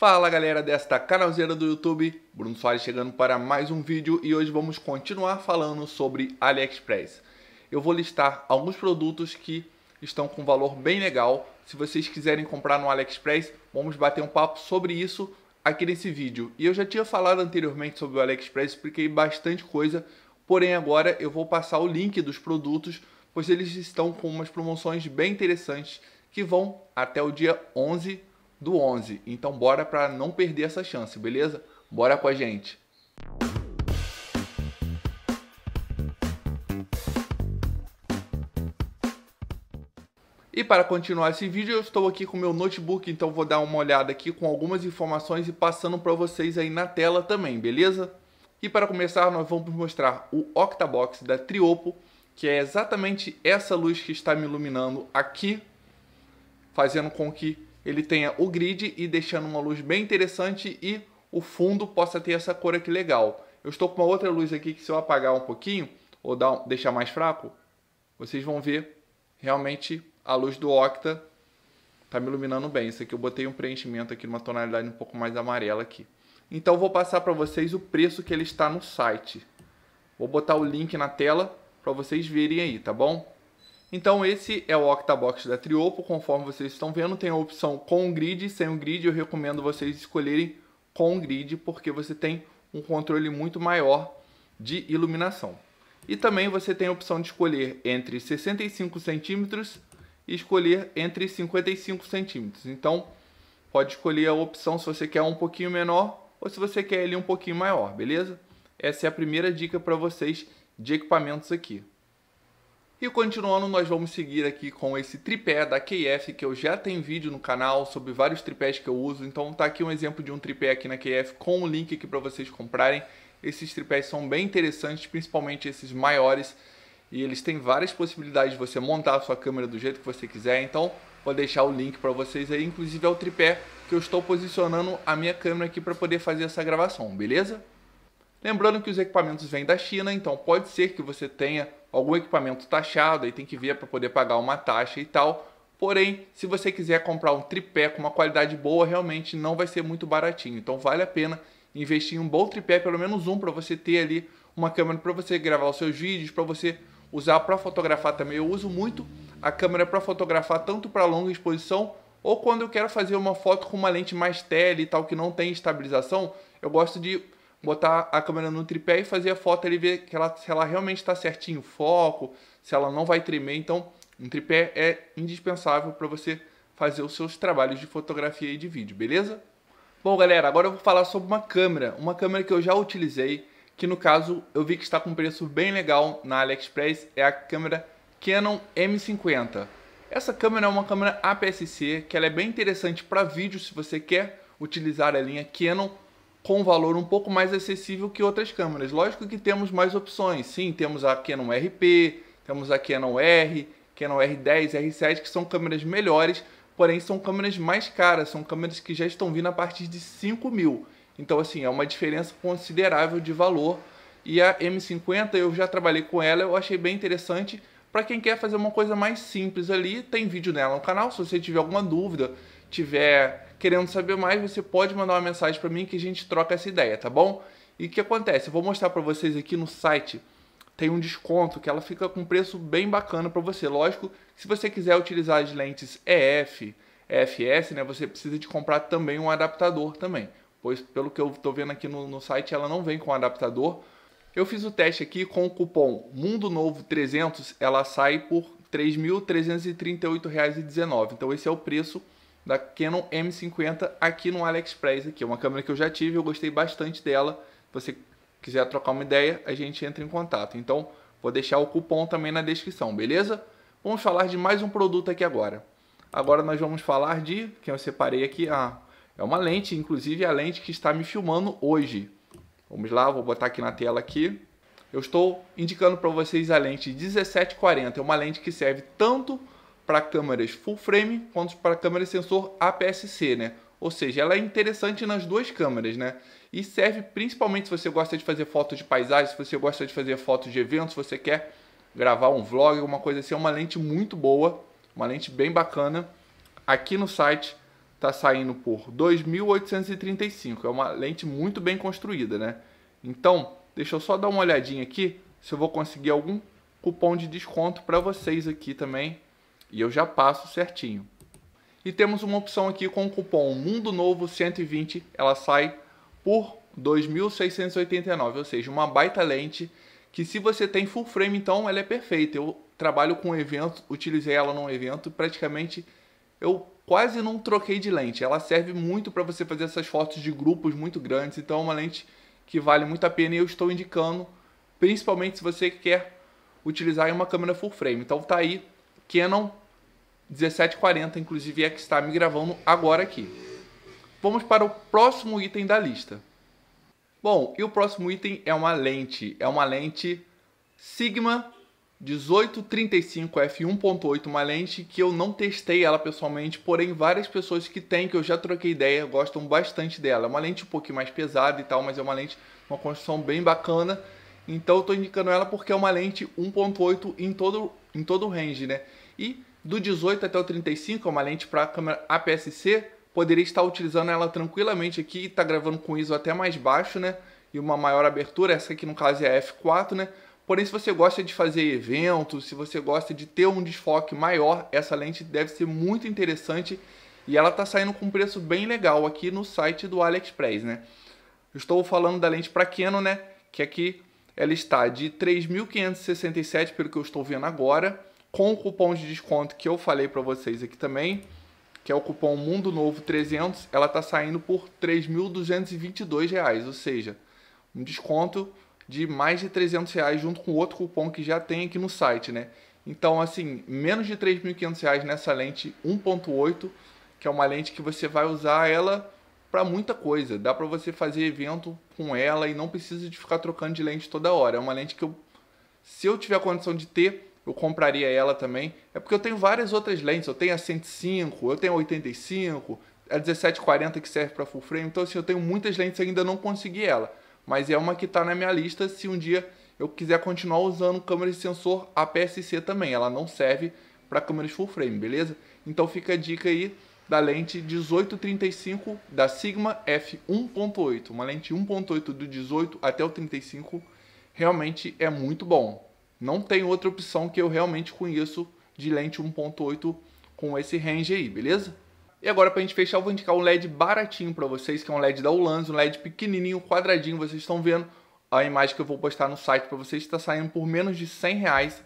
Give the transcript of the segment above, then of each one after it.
Fala galera desta canalzeira do YouTube, Bruno Soares chegando para mais um vídeo e hoje vamos continuar falando sobre AliExpress. Eu vou listar alguns produtos que estão com valor bem legal. Se vocês quiserem comprar no AliExpress, vamos bater um papo sobre isso aqui nesse vídeo. E eu já tinha falado anteriormente sobre o AliExpress, expliquei bastante coisa, porém agora eu vou passar o link dos produtos, pois eles estão com umas promoções bem interessantes que vão até o dia 11 do 11. Então bora para não perder essa chance, beleza? Bora com a gente. E para continuar esse vídeo, eu estou aqui com meu notebook, então vou dar uma olhada aqui com algumas informações e passando para vocês aí na tela também, beleza? E para começar, nós vamos mostrar o Octabox da Triopo, que é exatamente essa luz que está me iluminando aqui, fazendo com que ele tenha o grid e deixando uma luz bem interessante e o fundo possa ter essa cor aqui legal. Eu estou com uma outra luz aqui que se eu apagar um pouquinho ou dar, deixar mais fraco, vocês vão ver realmente a luz do Octa está me iluminando bem. Isso aqui eu botei um preenchimento aqui numa tonalidade um pouco mais amarela aqui. Então vou passar para vocês o preço que ele está no site. Vou botar o link na tela para vocês verem aí, tá bom? Então esse é o Octabox da Triopo, conforme vocês estão vendo, tem a opção com grid, sem o grid, eu recomendo vocês escolherem com grid, porque você tem um controle muito maior de iluminação. E também você tem a opção de escolher entre 65 centímetros e escolher entre 55 centímetros. Então pode escolher a opção se você quer um pouquinho menor ou se você quer ele um pouquinho maior, beleza? Essa é a primeira dica para vocês de equipamentos aqui. E continuando, nós vamos seguir aqui com esse tripé da KF, que eu já tenho vídeo no canal sobre vários tripés que eu uso. Então tá aqui um exemplo de um tripé aqui na KF com o um link aqui para vocês comprarem. Esses tripés são bem interessantes, principalmente esses maiores. E eles têm várias possibilidades de você montar a sua câmera do jeito que você quiser. Então vou deixar o link para vocês aí, inclusive é o tripé que eu estou posicionando a minha câmera aqui para poder fazer essa gravação, beleza? Lembrando que os equipamentos vêm da China, então pode ser que você tenha algum equipamento taxado e tem que ver para poder pagar uma taxa e tal. Porém, se você quiser comprar um tripé com uma qualidade boa, realmente não vai ser muito baratinho. Então vale a pena investir em um bom tripé, pelo menos um, para você ter ali uma câmera para você gravar os seus vídeos, para você usar para fotografar também. Eu uso muito a câmera para fotografar tanto para longa exposição ou quando eu quero fazer uma foto com uma lente mais tele e tal que não tem estabilização, eu gosto de botar a câmera no tripé e fazer a foto ele ver que ela, se ela realmente está certinho o foco, se ela não vai tremer. Então, um tripé é indispensável para você fazer os seus trabalhos de fotografia e de vídeo, beleza? Bom, galera, agora eu vou falar sobre uma câmera, uma câmera que eu já utilizei, que no caso eu vi que está com um preço bem legal na AliExpress, é a câmera Canon M50. Essa câmera é uma câmera APS-C, que ela é bem interessante para vídeo se você quer utilizar a linha Canon com valor um pouco mais acessível que outras câmeras. Lógico que temos mais opções. Sim, temos a Canon RP, temos a Canon R, Canon R10, R7, que são câmeras melhores, porém são câmeras mais caras, são câmeras que já estão vindo a partir de 5 mil. Então, assim, é uma diferença considerável de valor. E a M50, eu já trabalhei com ela, eu achei bem interessante. Para quem quer fazer uma coisa mais simples ali, tem vídeo nela no canal. Se você tiver alguma dúvida, tiver querendo saber mais, você pode mandar uma mensagem para mim que a gente troca essa ideia, tá bom? E o que acontece? Eu vou mostrar para vocês aqui no site tem um desconto que ela fica com um preço bem bacana para você. Lógico, se você quiser utilizar as lentes EF, EFS, né, você precisa de comprar também um adaptador também. Pois pelo que eu estou vendo aqui no, no, site, ela não vem com adaptador. Eu fiz o teste aqui com o cupom Mundo Novo 300, ela sai por R$ 3.338,19. Então esse é o preço da Canon M50 aqui no AliExpress aqui. É uma câmera que eu já tive, eu gostei bastante dela. Se você quiser trocar uma ideia, a gente entra em contato. Então, vou deixar o cupom também na descrição, beleza? Vamos falar de mais um produto aqui agora. Agora nós vamos falar de, que eu separei aqui, ah, é uma lente, inclusive a lente que está me filmando hoje. Vamos lá, vou botar aqui na tela aqui. Eu estou indicando para vocês a lente 1740, é uma lente que serve tanto para câmeras full frame quanto para câmera sensor APS-C, né? Ou seja, ela é interessante nas duas câmeras, né? E serve principalmente se você gosta de fazer fotos de paisagem, se você gosta de fazer fotos de eventos, se você quer gravar um vlog, alguma coisa assim. É uma lente muito boa, uma lente bem bacana. Aqui no site está saindo por 2.835. É uma lente muito bem construída, né? Então, deixa eu só dar uma olhadinha aqui se eu vou conseguir algum cupom de desconto para vocês aqui também e eu já passo certinho. E temos uma opção aqui com o cupom Mundo Novo 120, ela sai por 2.689, ou seja, uma baita lente que se você tem full frame, então ela é perfeita. Eu trabalho com um evento, utilizei ela num evento, praticamente eu quase não troquei de lente. Ela serve muito para você fazer essas fotos de grupos muito grandes, então é uma lente que vale muito a pena e eu estou indicando, principalmente se você quer utilizar uma câmera full frame. Então tá aí, Canon 17h40, inclusive é está me gravando agora aqui. Vamos para o próximo item da lista. Bom, e o próximo item é uma lente. É uma lente Sigma 1835 f1.8, uma lente que eu não testei ela pessoalmente, porém várias pessoas que têm, que eu já troquei ideia, gostam bastante dela. É uma lente um pouquinho mais pesada e tal, mas é uma lente, uma construção bem bacana. Então eu estou indicando ela porque é uma lente 1.8 em todo, em todo o range, né? E do 18 até o 35 é uma lente para câmera APS-C, poderia estar utilizando ela tranquilamente aqui, está gravando com ISO até mais baixo, né? E uma maior abertura, essa aqui no caso é a F4, né? Porém, se você gosta de fazer eventos, se você gosta de ter um desfoque maior, essa lente deve ser muito interessante e ela está saindo com um preço bem legal aqui no site do AliExpress, né? estou falando da lente para Canon, né? Que aqui ela está de 3.567, pelo que eu estou vendo agora, com o cupom de desconto que eu falei para vocês aqui também, que é o cupom Mundo Novo 300, ela está saindo por R$ 3.222, ou seja, um desconto de mais de 300 reais junto com outro cupom que já tem aqui no site, né? Então, assim, menos de 3.500 reais nessa lente 1.8, que é uma lente que você vai usar ela para muita coisa. Dá para você fazer evento com ela e não precisa de ficar trocando de lente toda hora. É uma lente que eu, se eu tiver condição de ter, eu compraria ela também. É porque eu tenho várias outras lentes. Eu tenho a 105, eu tenho a 85, a 1740 que serve para full frame. Então, assim, eu tenho muitas lentes ainda não consegui ela. Mas é uma que está na minha lista se um dia eu quiser continuar usando câmera de sensor APS-C também. Ela não serve para câmeras full frame, beleza? Então fica a dica aí da lente 1835 da Sigma f1.8. Uma lente 1.8 do 18 até o 35 realmente é muito bom. Não tem outra opção que eu realmente conheço de lente 1.8 com esse range aí, beleza? E agora para a gente fechar eu vou indicar um LED baratinho para vocês, que é um LED da Ulanz, um LED pequenininho, quadradinho, vocês estão vendo a imagem que eu vou postar no site para vocês, está saindo por menos de 100 reais.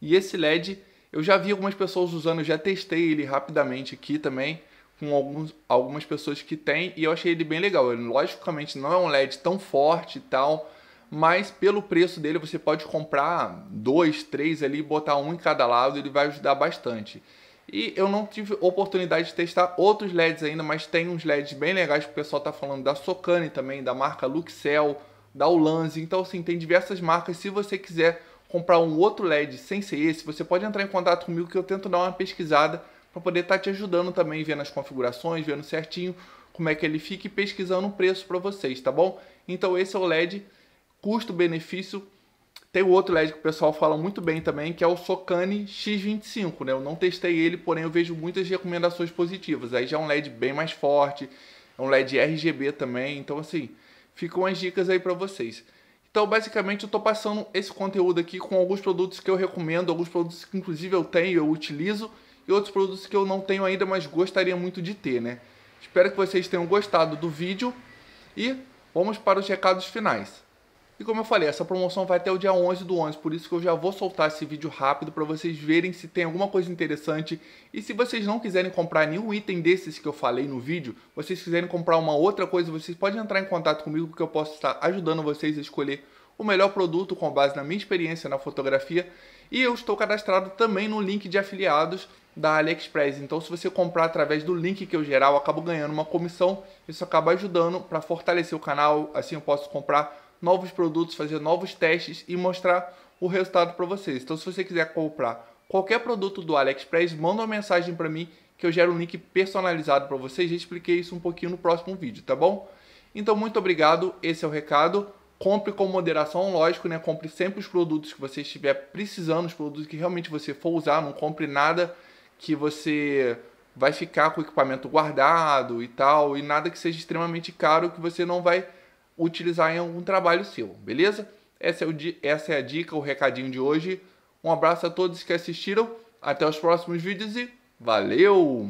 E esse LED eu já vi algumas pessoas usando, eu já testei ele rapidamente aqui também, com alguns, algumas pessoas que tem, e eu achei ele bem legal. Ele, logicamente não é um LED tão forte e tal, mas pelo preço dele você pode comprar dois, três ali, botar um em cada lado, ele vai ajudar bastante. E eu não tive oportunidade de testar outros LEDs ainda, mas tem uns LEDs bem legais que o pessoal está falando da Socani também, da marca Luxel, da Ulanzi. Então, assim, tem diversas marcas. Se você quiser comprar um outro LED sem ser esse, você pode entrar em contato comigo que eu tento dar uma pesquisada para poder estar tá te ajudando também, vendo as configurações, vendo certinho como é que ele fica e pesquisando o preço para vocês, tá bom? Então, esse é o LED custo-benefício. Tem o outro LED que o pessoal fala muito bem também, que é o Socane X25, né? Eu não testei ele, porém eu vejo muitas recomendações positivas. Aí já é um LED bem mais forte, é um LED RGB também, então assim, ficam as dicas aí para vocês. Então, basicamente, eu estou passando esse conteúdo aqui com alguns produtos que eu recomendo, alguns produtos que, inclusive, eu tenho, eu utilizo, e outros produtos que eu não tenho ainda, mas gostaria muito de ter, né? Espero que vocês tenham gostado do vídeo e vamos para os recados finais. E como eu falei, essa promoção vai até o dia 11 do 11, por isso que eu já vou soltar esse vídeo rápido para vocês verem se tem alguma coisa interessante. E se vocês não quiserem comprar nenhum item desses que eu falei no vídeo, vocês quiserem comprar uma outra coisa, vocês podem entrar em contato comigo porque eu posso estar ajudando vocês a escolher o melhor produto com base na minha experiência na fotografia. E eu estou cadastrado também no link de afiliados da AliExpress. Então, se você comprar através do link que eu gerar, eu acabo ganhando uma comissão. Isso acaba ajudando para fortalecer o canal. Assim, eu posso comprar novos produtos, fazer novos testes e mostrar o resultado para vocês. Então, se você quiser comprar qualquer produto do AliExpress, manda uma mensagem para mim que eu gero um link personalizado para vocês. Já expliquei isso um pouquinho no próximo vídeo, tá bom? Então, muito obrigado. Esse é o recado. Compre com moderação, lógico, né? Compre sempre os produtos que você estiver precisando, os produtos que realmente você for usar. Não compre nada que você vai ficar com o equipamento guardado e tal, e nada que seja extremamente caro que você não vai utilizar em algum trabalho seu, beleza? Essa é, o, essa é a dica, o recadinho de hoje. Um abraço a todos que assistiram, até os próximos vídeos e valeu!